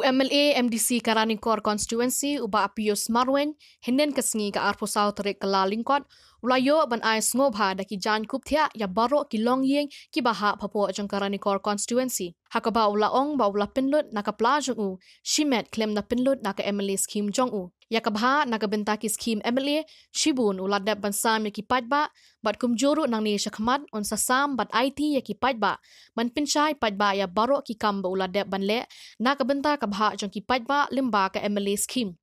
UMLA MDC Karanikor Constituency Uba Apius Marwen hinden kesengi ka arpo sao tarik ke lalingkot ulayo ban ais ngobha daki jan Kupthia ya baro ki long ki baha phapo ajang Karanikor Constituency hakaba ula ong ba ula pinlut na ka plajung u shimet klem na pinlut na ka MLA scheme jong u Yakabha nagabenta ki skim Emily Shibun uladap bansam yaki pajba bat kumjuru nang ni shakhmat on sasam bat IT yaki pajba man pinchai pajba ya baro ki kamba uladap banle nagabenta kabha jong ki pajba limba ka Emily skim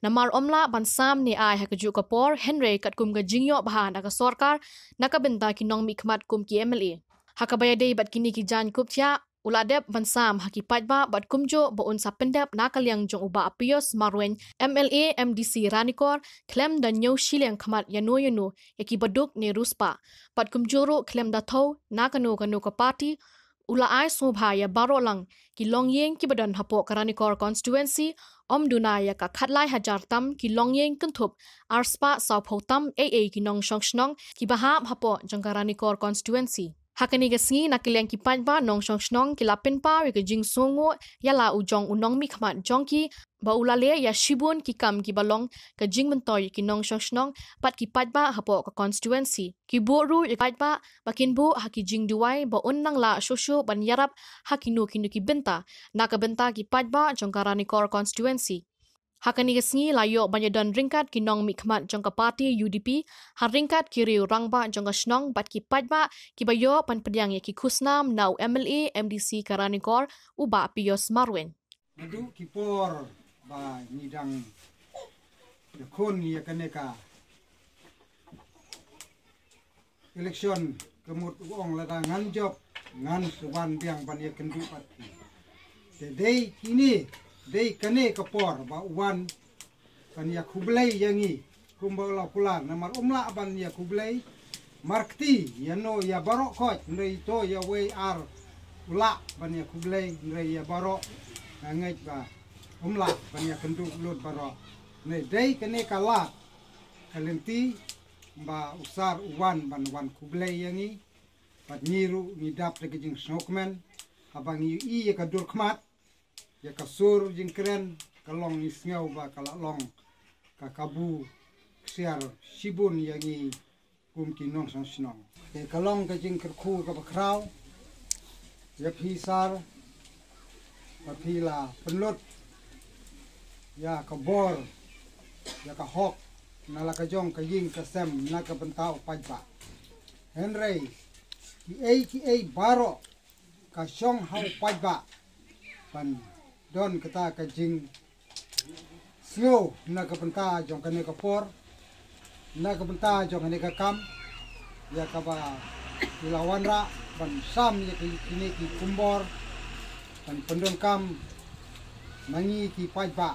namar omla bansam ni ai hakju ka por Henry kat kum ga jingyo bha na ka sarkar nagabenta ki nong mikhmat kum ki Emily hakabaya dei bat kini ki jan kupcha Uladep Mansam Hakipat Ba Bat Kumjo Baun Sapendep Nakal Yang Jong Uba Apios Marwen MLA MDC Ranikor Klem Dan Nyo Shiliang Kamat Yanu ya Yanu Yaki Baduk Ne Ruspa Bat Kumjuru Klem Datau Nakano Kanu Kapati Ula Ai Subha Ya Baro Lang Ki Long Yeng Ki Badan Hapo Karanikor Constituency Om Dunai Ya Ka Khat Lai Hajar Tam Ki Long Yeng Kentup Arspa Sao Pho Tam AA Ki Nong Shong Shnong Ki Bahap Hapo Jong Karanikor Constituency hakani ga nak nakilyang kipat panpa nong song snong ki lapen pa we jing songo yala u jong unong mi khmat jong ki ba ulale ya shibun ki kam ki balong ka jing mentoy ki nong song snong pat kipat patba hapo ke constituency ki bo ru kipat patba bakin bu ha ki jing duwai ba unnang la shosho ban yarap ha ki no ki no ki benta na ka benta ki patba jong karani kor constituency Hakani kesni layok banyak dan ringkat kinong mikmat jangka parti UDP, har ringkat kiri rangba jangka senong bat ki padma ki bayo pan pedang ki kusnam nau MLA MDC Karanikor uba pios Marwin. Nadu kipor ba nidang yakun ya kaneka election kemut uong lada ngan job ngan suban biang pan ya kendi parti. Today ini dei kane kapor ba wan kan ya kublai yang i kumba la kula na umla ban ya kublai markti ya no ya barok koj ndai to ya we ar ula ban ya kublai ndai ya barok ngai ba umla ban ya kendu lut barok ne dei kane ka kalenti ba usar wan ban wan kublai yangi. i pat niru ni dap jing kijing sokmen abang i i ka durkmat ya kasur jingkren kalong isngau ba kalalong ka kabu siar sibun yangi kum ki nong sang sinong ya kalong ka jingkr khu ka bakrau ya phi sar ka phi la penlot ya ka bor ya ka hok nala ka jong ka ying ka sem na ka pentau paj ba henrei ki ei ki ei baro ka song hau paj ba pan don kita kencing slow na kapenta jong kene ka por na kapenta jong kene ka kam ya ka ba lawan ra ban sam ya kini ki kumbor ban pendon kam mangi ki pai ba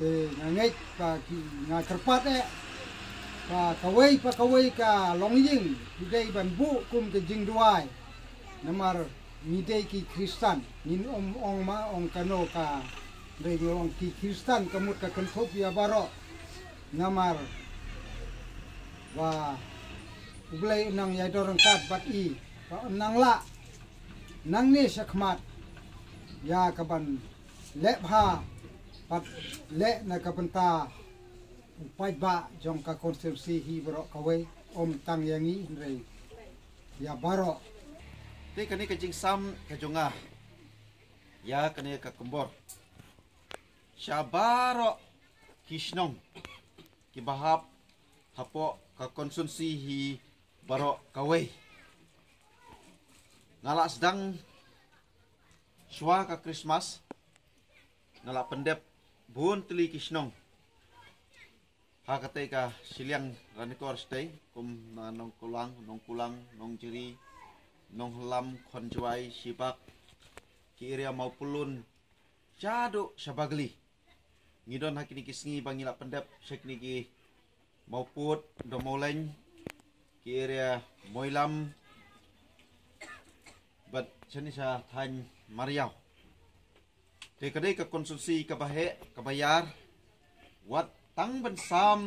ke ngai ka ki na terpat e eh. ka kawai pa kawai ka long jing dei ban bu kum ke jing duai namar nidei ki kristan nin om ong ma ong kano ka radio ong ki kristan kamut ka kentopia baro namar wa ublay nang yai dorong kat bat i pa nang la nang ni shakmat ya kaban le pha pat le na kaban ta upai ba jong ka konstitusi hi baro kawai om tang yangi rei ya baro ini kena kencing sam ke Ya kena ke kembor. Syabaro kishnom. Ki bahap hapo ke hi baro kawe. Ngalak sedang shua ke Christmas. Ngalak pendep bun teli kisnong. Ha kata ka siliang ranikor stay kum nongkulang nongkulang nongciri nong lam khon sibak ki mau pulun jado sabagli ngidon hakini kisngi bangila pendap sekni ki put do moleng ki area moilam bat chenisa thain mariau te kadai ka konsumsi ka bahe ka bayar wat tang ban sam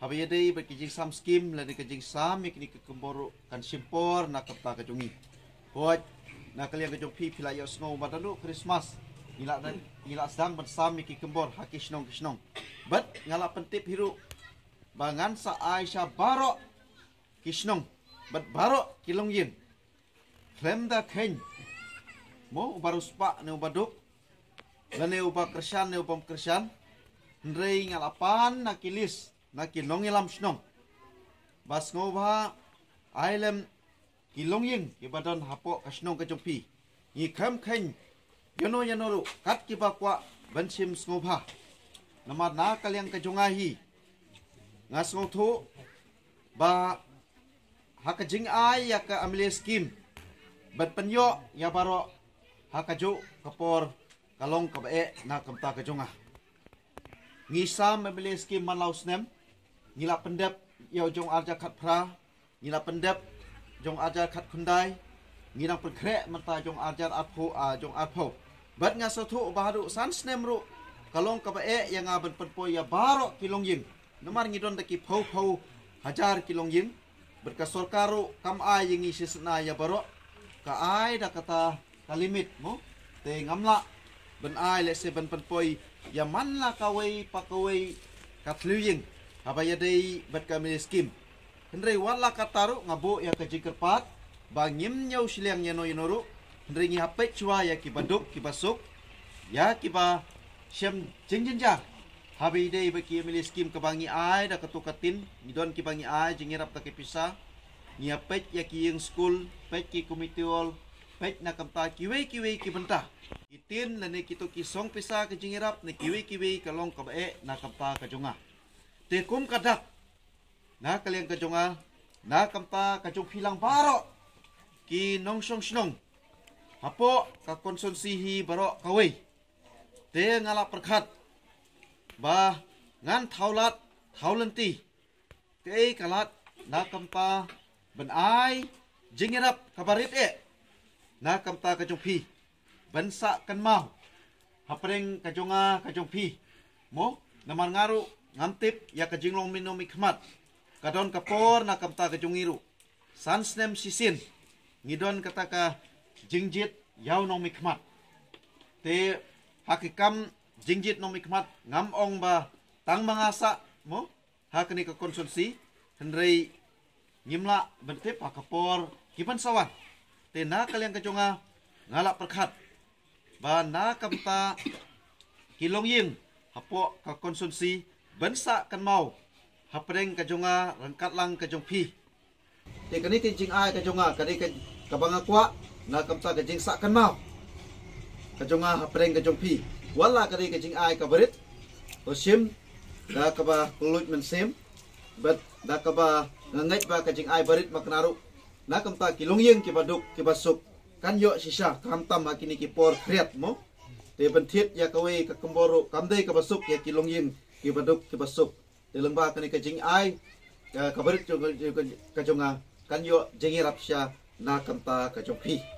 Habis ya deh, bagi jing sam skim, lari ke jing sam, ikni ke kemboru kan simpor, nak kepta ke jungi. Kuat, nak kalian ke jung pilih ya snow badan tu, Christmas. Ilak dan ilak sedang bersam, ikni kembor, haki senong ke senong. Bet, ngalak pentip hiru, bangan sa Aisyah barok ke senong. Bet barok ke longgin. Flem da keng. Mo, baru sepak ni ubaduk. Lani ubah kersyan, ni ubah kersyan. Ndrei ngalapan, nak Ndrei ngalapan, nakilis na kinong ilam shnong. Bas ngaw ba, ay lam kinong yin, kibadon hapo kashnong kachong pi. Ngi kham khen, yano yano lu, kat kibakwa, bansim ngaw ba. Namad na kalyang kachong ahi. Nga ngaw tu, ba, haka jing ay, yaka amili skim. Bat panyo, ya baro, haka ju, kapor, kalong kabae, na kamta kachong ah. Ngisam amili skim malaw snem, ni la pendep yo jong arja khat phra ni la pendep jong arja khat khundai ni nang pekre mata jong arja apho a ah, baru san kalong ka e, yang aben pen ya baro kilong yin nomar ni taki phau phau hajar kilong yin berka sorkaru yang isi ya baro ka ai kata ka limit mo te le se ben ya man la ka wei pa apa ya dei bat kami skim hendri wala kataru ngabu ya ke jikerpat bangim nyau siliang nyano inoru hendri ngi hape cua ya kibaduk kibasuk ya kiba siam jeng jeng jah habi dei bagi emili skim ke bangi ai da ketukatin nidon ki bangi ai jengirap tak kepisa ngi hape ya ki yang skul pek ki komitiol pek nakam ta kiwe kiwe kibentah Itin lene kito kisong pisah ke jingirap ne kiwi kiwi kalong kabae nakapa kajunga tekum kadak na kaliang kajonga ah. na kampa kajong hilang baro ki nong song snong hapo ka konsonsihi baro kawe te ngala perkat ba ngan thaulat thaulanti te kalat na kampa ben ai jingirap kabarit e na kampa kajong pi bensa kan mau hapreng kajonga ah, kajong pi mo naman ngaru ngamtip ya ke jinglong minum ikhmat kadon kapor na kamta ke jungiru sansnem sisin ngidon kata ka jingjit yau nong ikhmat te hakikam jingjit nong ikhmat ngam ong ba tang mangasa mo hakni ka konsulsi hendrei nyimla bentip hakapor kipan sawan te na kalian ke jonga ngala perkhat ba na kamta kilong ying hapo ka konsulsi bensa kan mau hapreng ka jonga, rangkat lang ka jung phi te kani tin jing ai ka junga kani ka ka banga kwa na kam ta ka jing sa kan mau ka junga hapreng ka jung phi wala kani ka jing ai ka berit o sim da ka ba kulut men sim bet da ka ba ngengit ba ka jing ai berit mak naru na kam ta ki lung yeng ki ba duk ki ba suk kan yo sisa sha kam tam ma kini ki por kret mo te ban thiet ya ka we ka kamboro kam dei ka ba ya ki kibaduk kibasup di lengba kini kajing ai kabarit juga kajunga kanyo jengi rapsya na kanta kajung pi.